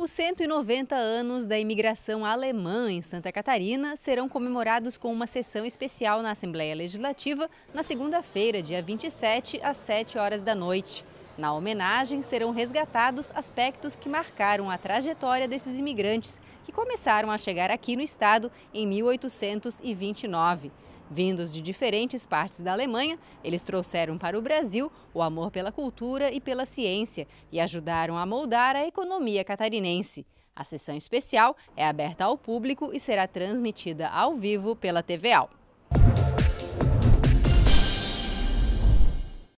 Os 190 anos da imigração alemã em Santa Catarina serão comemorados com uma sessão especial na Assembleia Legislativa na segunda-feira, dia 27, às 7 horas da noite. Na homenagem, serão resgatados aspectos que marcaram a trajetória desses imigrantes que começaram a chegar aqui no estado em 1829. Vindos de diferentes partes da Alemanha, eles trouxeram para o Brasil o amor pela cultura e pela ciência e ajudaram a moldar a economia catarinense. A sessão especial é aberta ao público e será transmitida ao vivo pela TVA.